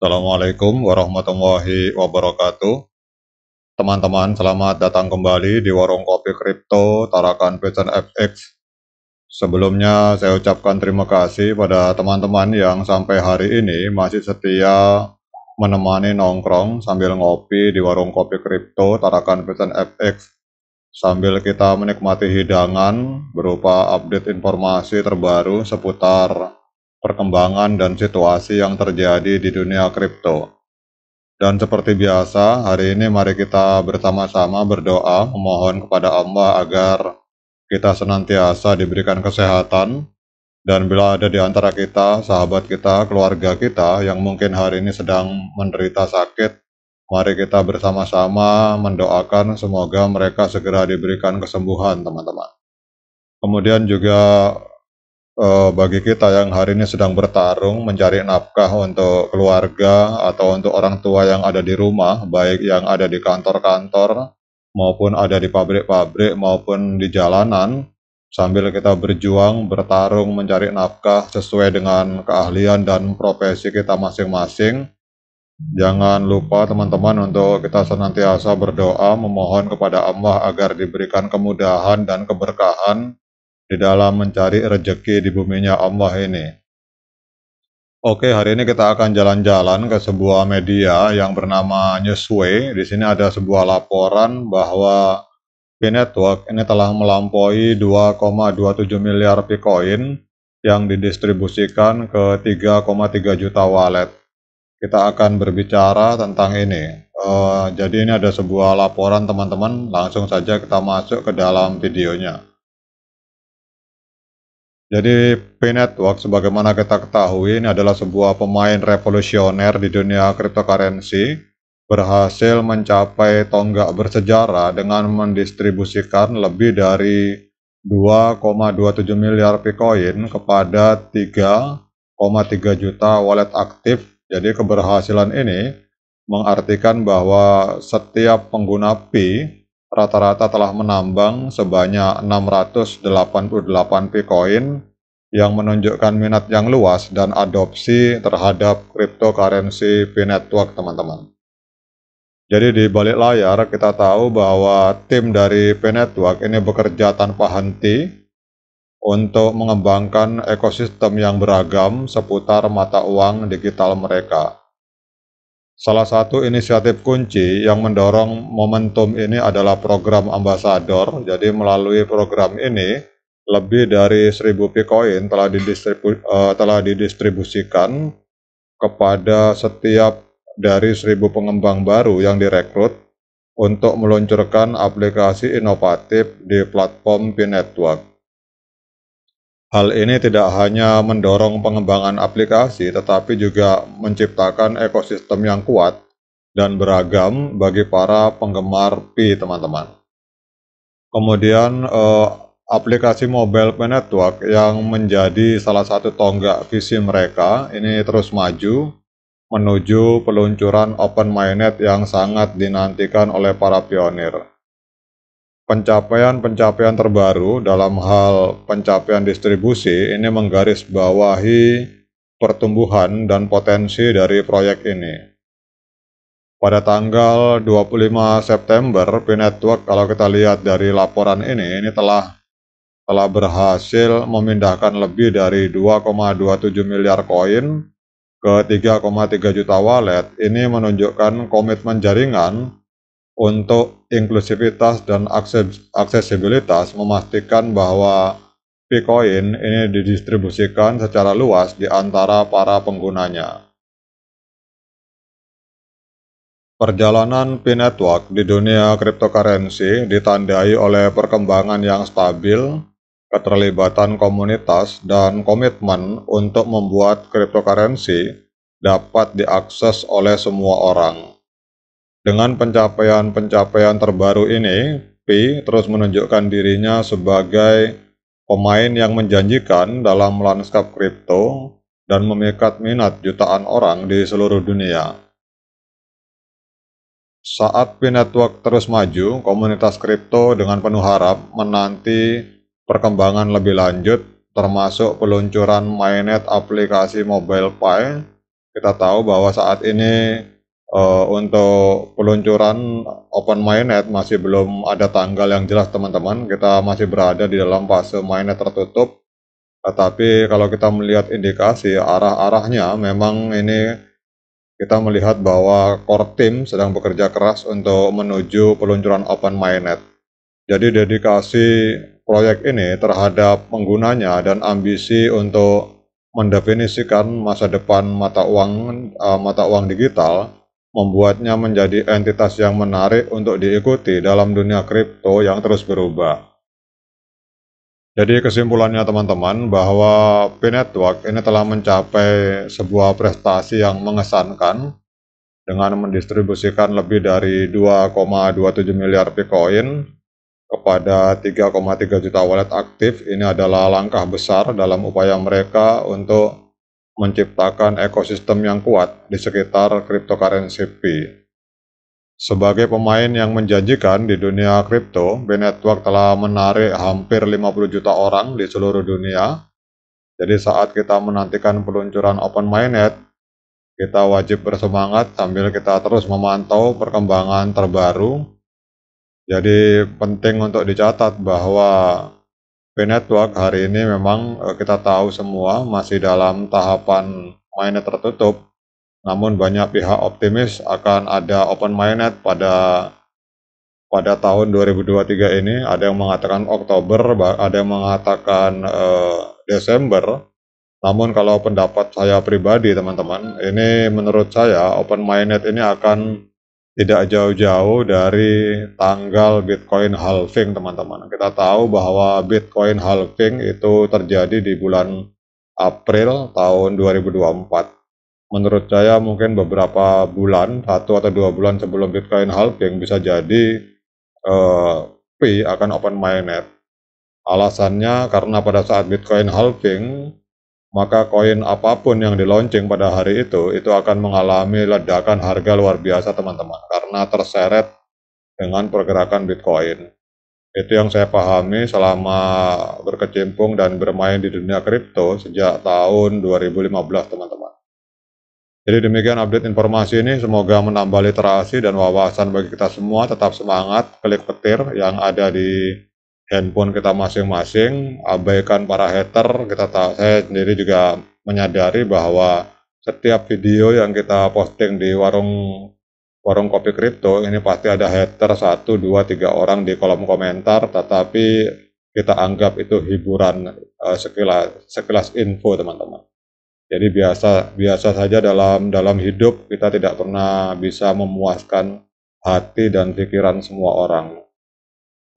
Assalamualaikum warahmatullahi wabarakatuh. Teman-teman, selamat datang kembali di Warung Kopi Kripto Tarakan Fashion FX. Sebelumnya saya ucapkan terima kasih pada teman-teman yang sampai hari ini masih setia menemani nongkrong sambil ngopi di Warung Kopi Kripto Tarakan Fashion FX. Sambil kita menikmati hidangan berupa update informasi terbaru seputar perkembangan dan situasi yang terjadi di dunia kripto. Dan seperti biasa, hari ini mari kita bersama-sama berdoa memohon kepada Allah agar kita senantiasa diberikan kesehatan dan bila ada di antara kita, sahabat kita, keluarga kita yang mungkin hari ini sedang menderita sakit, mari kita bersama-sama mendoakan semoga mereka segera diberikan kesembuhan, teman-teman. Kemudian juga uh, bagi kita yang hari ini sedang bertarung mencari nafkah untuk keluarga atau untuk orang tua yang ada di rumah, baik yang ada di kantor-kantor maupun ada di pabrik-pabrik maupun di jalanan, sambil kita berjuang, bertarung, mencari nafkah sesuai dengan keahlian dan profesi kita masing-masing. Jangan lupa teman-teman untuk kita senantiasa berdoa memohon kepada Allah agar diberikan kemudahan dan keberkahan di dalam mencari rejeki di bumi nya Allah ini. Oke, hari ini kita akan jalan-jalan ke sebuah media yang bernama Newsway. Di sini ada sebuah laporan bahwa P Network ini telah melampaui 2,27 miliar Bitcoin yang didistribusikan ke 3,3 juta wallet. Kita akan berbicara tentang ini. Uh, jadi ini ada sebuah laporan teman-teman, langsung saja kita masuk ke dalam videonya. Jadi P Network sebagaimana kita ketahui ini adalah sebuah pemain revolusioner di dunia cryptocurrency berhasil mencapai tonggak bersejarah dengan mendistribusikan lebih dari 2,27 miliar Bitcoin kepada 3,3 juta wallet aktif. Jadi keberhasilan ini mengartikan bahwa setiap pengguna P rata-rata telah menambang sebanyak 688 Bitcoin yang menunjukkan minat yang luas dan adopsi terhadap cryptocurrency p network teman-teman. Jadi di balik layar kita tahu bahwa tim dari P-Network ini bekerja tanpa henti untuk mengembangkan ekosistem yang beragam seputar mata uang digital mereka. Salah satu inisiatif kunci yang mendorong momentum ini adalah program ambasador. Jadi melalui program ini, lebih dari 1000 Bitcoin telah, didistribu, uh, telah didistribusikan kepada setiap dari 1000 pengembang baru yang direkrut untuk meluncurkan aplikasi inovatif di platform P Network. Hal ini tidak hanya mendorong pengembangan aplikasi, tetapi juga menciptakan ekosistem yang kuat dan beragam bagi para penggemar Pi, teman-teman. Kemudian, eh, aplikasi mobile pay network yang menjadi salah satu tonggak visi mereka ini terus maju menuju peluncuran open mainnet yang sangat dinantikan oleh para pionir. Pencapaian-pencapaian terbaru dalam hal pencapaian distribusi ini menggarisbawahi pertumbuhan dan potensi dari proyek ini. Pada tanggal 25 September, p kalau kita lihat dari laporan ini, ini telah telah berhasil memindahkan lebih dari 2,27 miliar koin ke 3,3 juta wallet. Ini menunjukkan komitmen jaringan untuk inklusivitas dan aksesibilitas memastikan bahwa Bitcoin ini didistribusikan secara luas di antara para penggunanya. Perjalanan P-Network di dunia cryptocurrency ditandai oleh perkembangan yang stabil, keterlibatan komunitas dan komitmen untuk membuat cryptocurrency dapat diakses oleh semua orang. Dengan pencapaian-pencapaian terbaru ini, Pi terus menunjukkan dirinya sebagai pemain yang menjanjikan dalam lanskap kripto dan memikat minat jutaan orang di seluruh dunia. Saat Pi Network terus maju, komunitas kripto dengan penuh harap menanti perkembangan lebih lanjut termasuk peluncuran mainnet aplikasi Mobile Pay. Kita tahu bahwa saat ini uh, untuk peluncuran open mainnet masih belum ada tanggal yang jelas teman-teman. Kita masih berada di dalam fase mainnet tertutup. Tetapi kalau kita melihat indikasi arah-arahnya memang ini kita melihat bahwa core team sedang bekerja keras untuk menuju peluncuran open mainnet. Jadi dedikasi proyek ini terhadap penggunanya dan ambisi untuk mendefinisikan masa depan mata uang uh, mata uang digital membuatnya menjadi entitas yang menarik untuk diikuti dalam dunia kripto yang terus berubah. Jadi kesimpulannya teman-teman bahwa P Network ini telah mencapai sebuah prestasi yang mengesankan dengan mendistribusikan lebih dari 2,27 miliar Bitcoin kepada 3,3 juta wallet aktif ini adalah langkah besar dalam upaya mereka untuk menciptakan ekosistem yang kuat di sekitar cryptocurrency P. Sebagai pemain yang menjanjikan di dunia kripto, B Network telah menarik hampir 50 juta orang di seluruh dunia. Jadi saat kita menantikan peluncuran Open Mainnet, kita wajib bersemangat sambil kita terus memantau perkembangan terbaru jadi penting untuk dicatat bahwa P-Network hari ini memang eh, kita tahu semua masih dalam tahapan mainnet tertutup. Namun banyak pihak optimis akan ada open mainnet pada pada tahun 2023 ini. Ada yang mengatakan Oktober, ada yang mengatakan eh, Desember. Namun kalau pendapat saya pribadi teman-teman, ini menurut saya open mainnet ini akan tidak jauh-jauh dari tanggal Bitcoin halving teman-teman. Kita tahu bahwa Bitcoin halving itu terjadi di bulan April tahun 2024. Menurut saya mungkin beberapa bulan, satu atau dua bulan sebelum Bitcoin halving bisa jadi eh, P akan open mainnet. Alasannya karena pada saat Bitcoin halving, maka koin apapun yang dilaunching pada hari itu, itu akan mengalami ledakan harga luar biasa teman-teman, karena terseret dengan pergerakan Bitcoin. Itu yang saya pahami selama berkecimpung dan bermain di dunia kripto sejak tahun 2015 teman-teman. Jadi demikian update informasi ini, semoga menambah literasi dan wawasan bagi kita semua, tetap semangat, klik petir yang ada di handphone kita masing-masing, abaikan para hater. Kita tahu, saya sendiri juga menyadari bahwa setiap video yang kita posting di warung warung kopi kripto ini pasti ada hater satu dua tiga orang di kolom komentar tetapi kita anggap itu hiburan uh, sekilas sekilas info teman-teman jadi biasa biasa saja dalam dalam hidup kita tidak pernah bisa memuaskan hati dan pikiran semua orang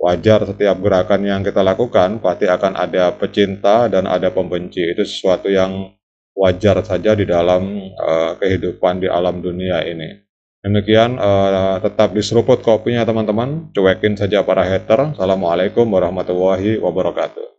Wajar setiap gerakan yang kita lakukan pasti akan ada pecinta dan ada pembenci. Itu sesuatu yang wajar saja di dalam uh, kehidupan di alam dunia ini. Demikian uh, tetap diseruput kopinya teman-teman, cuekin saja para hater. Assalamualaikum warahmatullahi wabarakatuh.